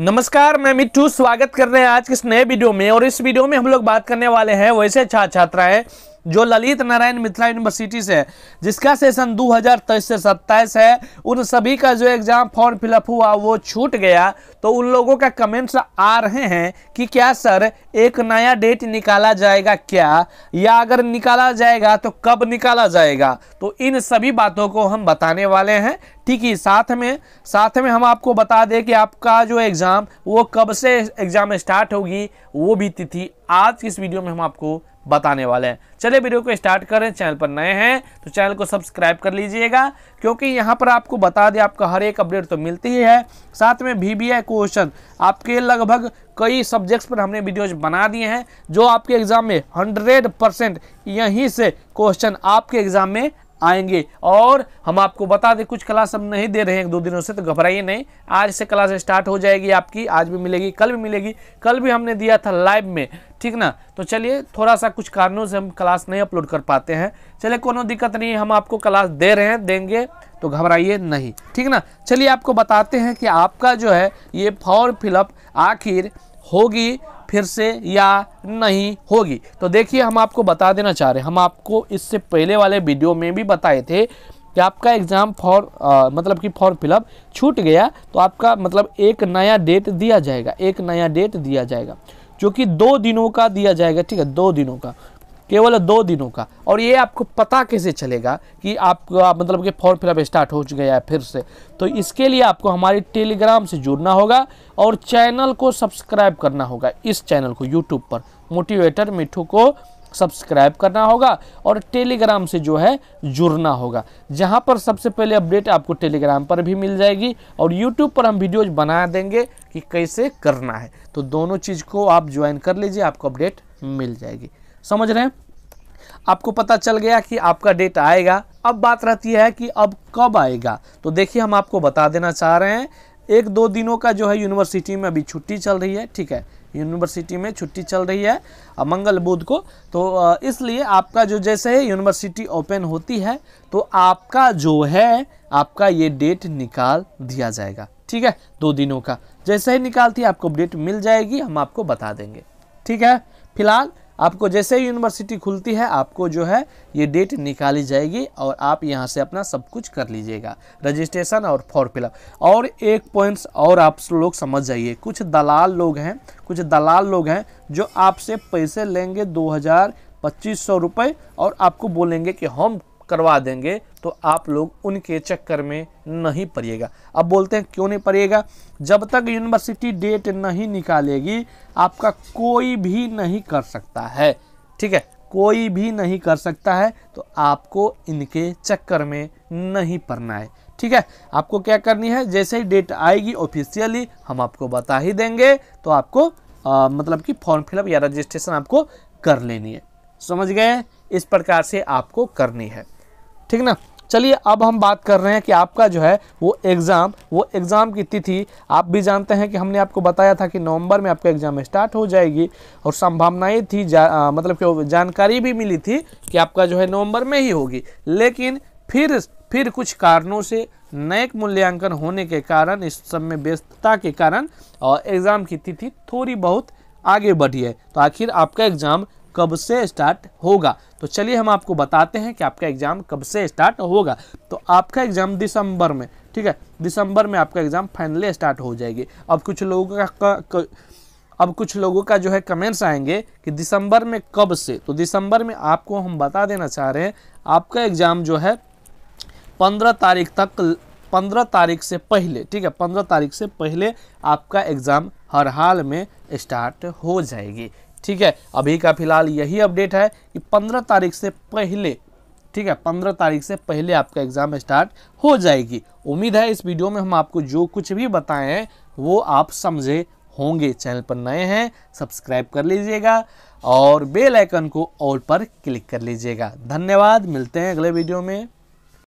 नमस्कार मैं मिट्टू स्वागत कर रहे हैं आज के इस नए वीडियो में और इस वीडियो में हम लोग बात करने वाले हैं वैसे छात्र छात्राएं जो ललित नारायण मिथिला यूनिवर्सिटी से जिसका सेशन दो से सत्ताईस है उन सभी का जो एग्ज़ाम फॉर्म फिलअप हुआ वो छूट गया तो उन लोगों का कमेंट्स आ रहे हैं कि क्या सर एक नया डेट निकाला जाएगा क्या या अगर निकाला जाएगा तो कब निकाला जाएगा तो इन सभी बातों को हम बताने वाले हैं ठीक है साथ में साथ में हम आपको बता दें कि आपका जो एग्ज़ाम वो कब से एग्ज़ाम स्टार्ट होगी वो भी तिथि आज की इस वीडियो में हम आपको बताने वाले हैं चलिए वीडियो को स्टार्ट करें चैनल पर नए हैं तो चैनल को सब्सक्राइब कर लीजिएगा क्योंकि यहाँ पर आपको बता दें आपका हर एक अपडेट तो मिलती ही है साथ में वी क्वेश्चन आपके लगभग कई सब्जेक्ट्स पर हमने वीडियोज बना दिए हैं जो आपके एग्ज़ाम में हंड्रेड परसेंट यहीं से क्वेश्चन आपके एग्ज़ाम में आएंगे और हम आपको बता दें कुछ क्लास हम नहीं दे रहे हैं दो दिनों से तो घबराइए नहीं आज से क्लास स्टार्ट हो जाएगी आपकी आज भी मिलेगी कल भी मिलेगी कल भी हमने दिया था लाइव में ठीक ना तो चलिए थोड़ा सा कुछ कारणों से हम क्लास नहीं अपलोड कर पाते हैं चलिए कोनो दिक्कत नहीं हम आपको क्लास दे रहे हैं देंगे तो घबराइए नहीं ठीक ना चलिए आपको बताते हैं कि आपका जो है ये फॉर्म फिलअप आखिर होगी फिर से या नहीं होगी तो देखिए हम आपको बता देना चाह रहे हैं हम आपको इससे पहले वाले वीडियो में भी बताए थे कि आपका एग्ज़ाम फॉर मतलब कि फॉर्म फिलअप छूट गया तो आपका मतलब एक नया डेट दिया जाएगा एक नया डेट दिया जाएगा जो कि दो दिनों का दिया जाएगा ठीक है दो दिनों का केवल दो दिनों का और ये आपको पता कैसे चलेगा कि आपका मतलब कि फॉर्म फिलअप स्टार्ट हो गया है फिर से तो इसके लिए आपको हमारी टेलीग्राम से जुड़ना होगा और चैनल को सब्सक्राइब करना होगा इस चैनल को यूट्यूब पर मोटिवेटर मिठू को सब्सक्राइब करना होगा और टेलीग्राम से जो है जुड़ना होगा जहाँ पर सबसे पहले अपडेट आपको टेलीग्राम पर भी मिल जाएगी और यूट्यूब पर हम वीडियोज बना देंगे कि कैसे करना है तो दोनों चीज़ को आप ज्वाइन कर लीजिए आपको अपडेट मिल जाएगी समझ रहे हैं आपको पता चल गया कि आपका डेट आएगा अब बात रहती है कि अब कब आएगा तो देखिए हम आपको बता देना चाह रहे हैं एक दो दिनों का जो है यूनिवर्सिटी में अभी छुट्टी चल रही है ठीक है यूनिवर्सिटी में छुट्टी चल रही है मंगल बुध को तो इसलिए आपका जो जैसे ही यूनिवर्सिटी ओपन होती है तो आपका जो है आपका ये डेट निकाल दिया जाएगा ठीक है दो दिनों का जैसे ही निकालती है आपको अपडेट मिल जाएगी हम आपको बता देंगे ठीक है फिलहाल आपको जैसे ही यूनिवर्सिटी खुलती है आपको जो है ये डेट निकाली जाएगी और आप यहाँ से अपना सब कुछ कर लीजिएगा रजिस्ट्रेशन और फॉर्म फिलअप और एक पॉइंट्स और आप लोग समझ जाइए कुछ दलाल लोग हैं कुछ दलाल लोग हैं जो आपसे पैसे लेंगे दो हज़ार पच्चीस सौ रुपये और आपको बोलेंगे कि हम करवा देंगे तो आप लोग उनके चक्कर में नहीं पड़िएगा अब बोलते हैं क्यों नहीं पड़िएगा जब तक यूनिवर्सिटी डेट नहीं निकालेगी आपका कोई भी नहीं कर सकता है ठीक है कोई भी नहीं कर सकता है तो आपको इनके चक्कर में नहीं पड़ना है ठीक है आपको क्या करनी है जैसे ही डेट आएगी ऑफिशियली हम आपको बता ही देंगे तो आपको आ, मतलब कि फॉर्म फिलअप या रजिस्ट्रेशन आपको कर लेनी है समझ गए इस प्रकार से आपको करनी है ठीक ना चलिए अब हम बात कर रहे हैं कि आपका जो है वो एग्ज़ाम वो एग्ज़ाम की तिथि आप भी जानते हैं कि हमने आपको बताया था कि नवंबर में आपका एग्ज़ाम स्टार्ट हो जाएगी और संभावनाएं थी जा, आ, मतलब कि जानकारी भी मिली थी कि आपका जो है नवंबर में ही होगी लेकिन फिर फिर कुछ कारणों से नए मूल्यांकन होने के कारण इस सब में व्यस्तता के कारण और एग्ज़ाम की तिथि थोड़ी बहुत आगे बढ़ी है तो आखिर आपका एग्ज़ाम कब से स्टार्ट होगा तो चलिए हम आपको बताते हैं कि आपका एग्ज़ाम कब से स्टार्ट होगा तो आपका एग्ज़ाम दिसंबर में ठीक है दिसंबर में आपका एग्ज़ाम फाइनली स्टार्ट हो जाएगी अब कुछ लोगों का, क, अब कुछ लोगों का जो है कमेंट्स आएंगे कि दिसंबर में कब से तो दिसंबर में आपको हम बता देना चाह रहे हैं आपका एग्ज़ाम जो है पंद्रह तारीख तक पंद्रह तारीख से पहले ठीक है पंद्रह तारीख से पहले आपका एग्ज़ाम हर हाल में स्टार्ट हो जाएगी ठीक है अभी का फिलहाल यही अपडेट है कि पंद्रह तारीख से पहले ठीक है पंद्रह तारीख से पहले आपका एग्ज़ाम स्टार्ट हो जाएगी उम्मीद है इस वीडियो में हम आपको जो कुछ भी बताए हैं वो आप समझे होंगे चैनल पर नए हैं सब्सक्राइब कर लीजिएगा और बेल आइकन को ऑल पर क्लिक कर लीजिएगा धन्यवाद मिलते हैं अगले वीडियो में